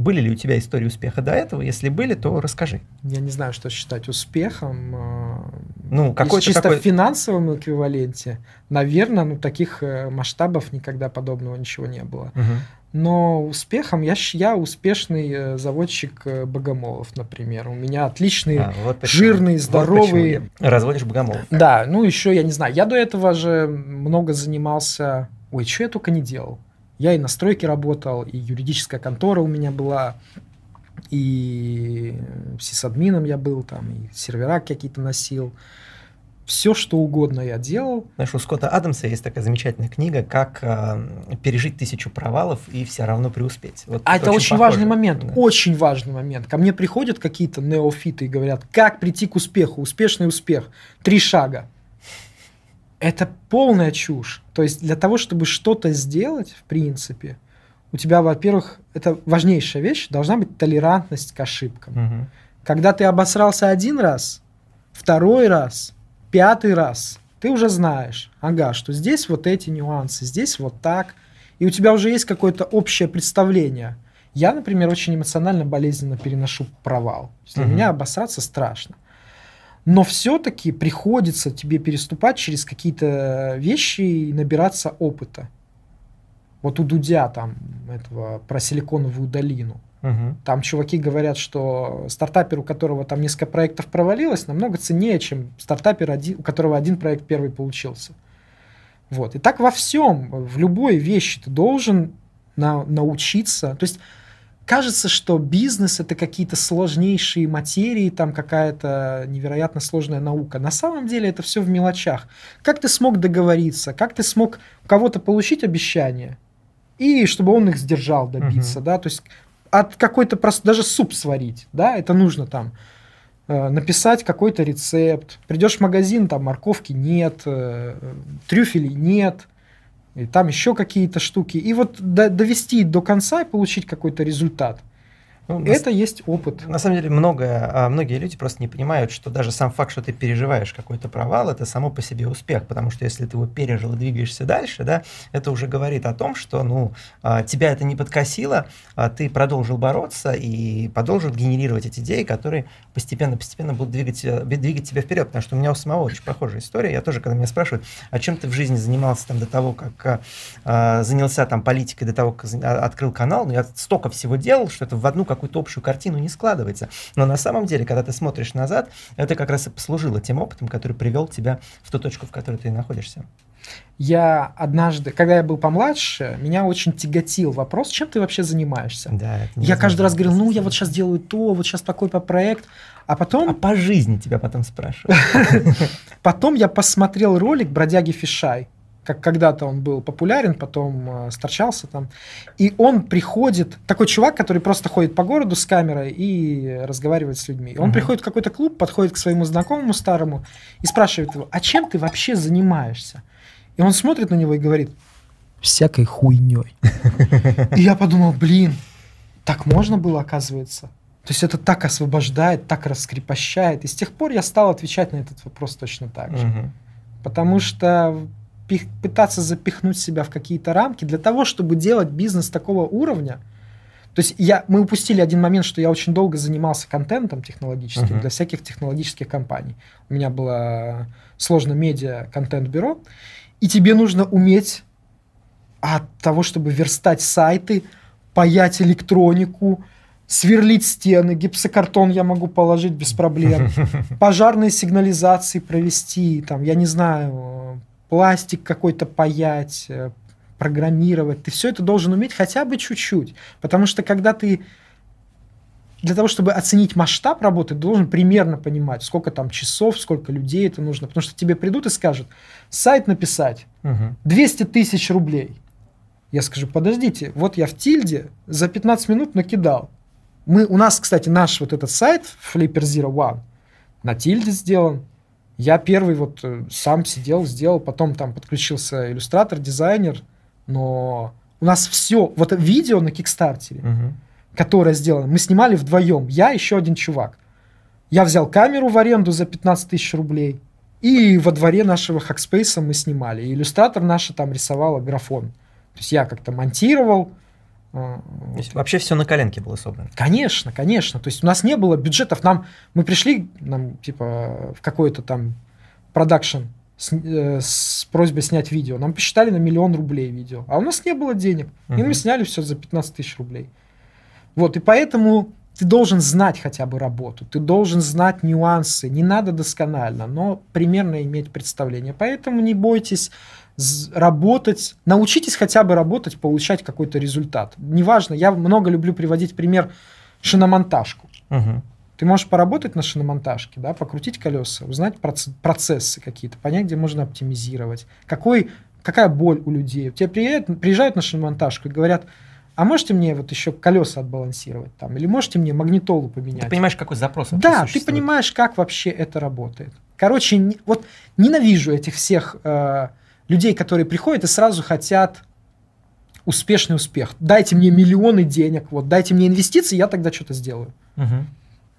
Были ли у тебя истории успеха до этого? Если были, то расскажи. Я не знаю, что считать успехом. А, ну, какой то чисто какой... в финансовом эквиваленте, наверное, ну, таких э, масштабов никогда подобного ничего не было. Угу. Но успехом я, я успешный э, заводчик э, богомолов, например. У меня отличные, а, вот почему. жирные, здоровые. Вот Разводишь богомолов. Да, ну еще я не знаю. Я до этого же много занимался. Ой, что я только не делал я и на стройке работал, и юридическая контора у меня была, и сисадмином я был, там, и сервера какие-то носил. Все, что угодно я делал. Знаешь, ну, у Скотта Адамса есть такая замечательная книга «Как э, пережить тысячу провалов и все равно преуспеть». Вот а это очень, очень важный момент, да. очень важный момент. Ко мне приходят какие-то неофиты и говорят, как прийти к успеху, успешный успех, три шага – это полная чушь. То есть для того, чтобы что-то сделать, в принципе, у тебя, во-первых, это важнейшая вещь, должна быть толерантность к ошибкам. Угу. Когда ты обосрался один раз, второй раз, пятый раз, ты уже знаешь, ага, что здесь вот эти нюансы, здесь вот так, и у тебя уже есть какое-то общее представление. Я, например, очень эмоционально болезненно переношу провал. Для угу. меня обосраться страшно но все-таки приходится тебе переступать через какие-то э, вещи и набираться опыта. Вот у Дудя там этого про силиконовую долину. Угу. Там чуваки говорят, что стартапер, у которого там несколько проектов провалилось, намного ценнее, чем стартапер, один, у которого один проект первый получился. Вот. И так во всем, в любой вещи ты должен на, научиться. То есть кажется, что бизнес это какие-то сложнейшие материи, там какая-то невероятно сложная наука. На самом деле это все в мелочах. Как ты смог договориться, как ты смог у кого-то получить обещание, и чтобы он их сдержал добиться, угу. да, то есть от какой-то просто даже суп сварить, да, это нужно там э, написать какой-то рецепт. Придешь в магазин, там морковки нет, э, трюфелей нет, и там еще какие-то штуки. И вот довести до конца и получить какой-то результат. Ну, это на... есть опыт. На самом деле много, а, многие люди просто не понимают, что даже сам факт, что ты переживаешь какой-то провал, это само по себе успех, потому что если ты его пережил и двигаешься дальше, да, это уже говорит о том, что ну, а, тебя это не подкосило, а ты продолжил бороться и продолжил генерировать эти идеи, которые постепенно-постепенно будут двигать, э, двигать тебя вперед. Потому что у меня у самого очень похожая история. Я тоже, когда меня спрашивают, о чем ты в жизни занимался там до того, как а, занялся там политикой, до того, как открыл канал, ну, я столько всего делал, что это в одну как какую-то общую картину не складывается. Но на самом деле, когда ты смотришь назад, это как раз и послужило тем опытом, который привел тебя в ту точку, в которой ты находишься. Я однажды, когда я был помладше, меня очень тяготил вопрос, чем ты вообще занимаешься. Да, я каждый раз говорил, ну я вот сейчас делаю то, вот сейчас такой по проект, а потом... А по жизни тебя потом спрашивают. Потом я посмотрел ролик «Бродяги Фишай» как когда-то он был популярен, потом э, сторчался там. И он приходит, такой чувак, который просто ходит по городу с камерой и разговаривает с людьми. Он угу. приходит в какой-то клуб, подходит к своему знакомому старому и спрашивает его, а чем ты вообще занимаешься? И он смотрит на него и говорит, всякой хуйней. И я подумал, блин, так можно было, оказывается. То есть это так освобождает, так раскрепощает. И с тех пор я стал отвечать на этот вопрос точно так же. Угу. Потому что пытаться запихнуть себя в какие-то рамки для того, чтобы делать бизнес такого уровня. То есть я, мы упустили один момент, что я очень долго занимался контентом технологическим uh-huh. для всяких технологических компаний. У меня было сложно медиа контент-бюро, и тебе нужно уметь от того, чтобы верстать сайты, паять электронику, сверлить стены, гипсокартон я могу положить без проблем, пожарные сигнализации провести, там, я не знаю, пластик какой-то паять, э, программировать. Ты все это должен уметь хотя бы чуть-чуть. Потому что когда ты для того, чтобы оценить масштаб работы, ты должен примерно понимать, сколько там часов, сколько людей это нужно. Потому что тебе придут и скажут, сайт написать, угу. 200 тысяч рублей. Я скажу, подождите, вот я в тильде за 15 минут накидал. Мы, у нас, кстати, наш вот этот сайт Flipper Zero One на тильде сделан, я первый вот э, сам сидел, сделал, потом там подключился иллюстратор, дизайнер, но у нас все, вот видео на Кикстартере, угу. которое сделано, мы снимали вдвоем, я еще один чувак. Я взял камеру в аренду за 15 тысяч рублей, и во дворе нашего хакспейса мы снимали. И иллюстратор наша там рисовала графон. То есть я как-то монтировал, Вообще все на коленке было собрано. Конечно, конечно. То есть у нас не было бюджетов. Нам мы пришли нам типа в какой-то там продакшн с, э, с просьбой снять видео. Нам посчитали на миллион рублей видео, а у нас не было денег. Угу. И мы сняли все за 15 тысяч рублей. Вот и поэтому ты должен знать хотя бы работу, ты должен знать нюансы. Не надо досконально, но примерно иметь представление. Поэтому не бойтесь работать, научитесь хотя бы работать, получать какой-то результат. Неважно, я много люблю приводить пример шиномонтажку. Угу. Ты можешь поработать на шиномонтажке, да, покрутить колеса, узнать проц- процессы какие-то, понять, где можно оптимизировать, какой, какая боль у людей. У тебя приезжают, приезжают на шиномонтажку и говорят, а можете мне вот еще колеса отбалансировать там, или можете мне магнитолу поменять? Ты понимаешь, какой запрос? Да, ты понимаешь, как вообще это работает. Короче, не, вот ненавижу этих всех э, людей, которые приходят и сразу хотят успешный успех. Дайте мне миллионы денег, вот, дайте мне инвестиции, я тогда что-то сделаю. Угу.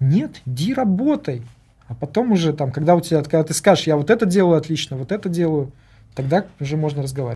Нет, иди работай. А потом уже там, когда у тебя, когда ты скажешь, я вот это делаю отлично, вот это делаю, тогда уже можно разговаривать.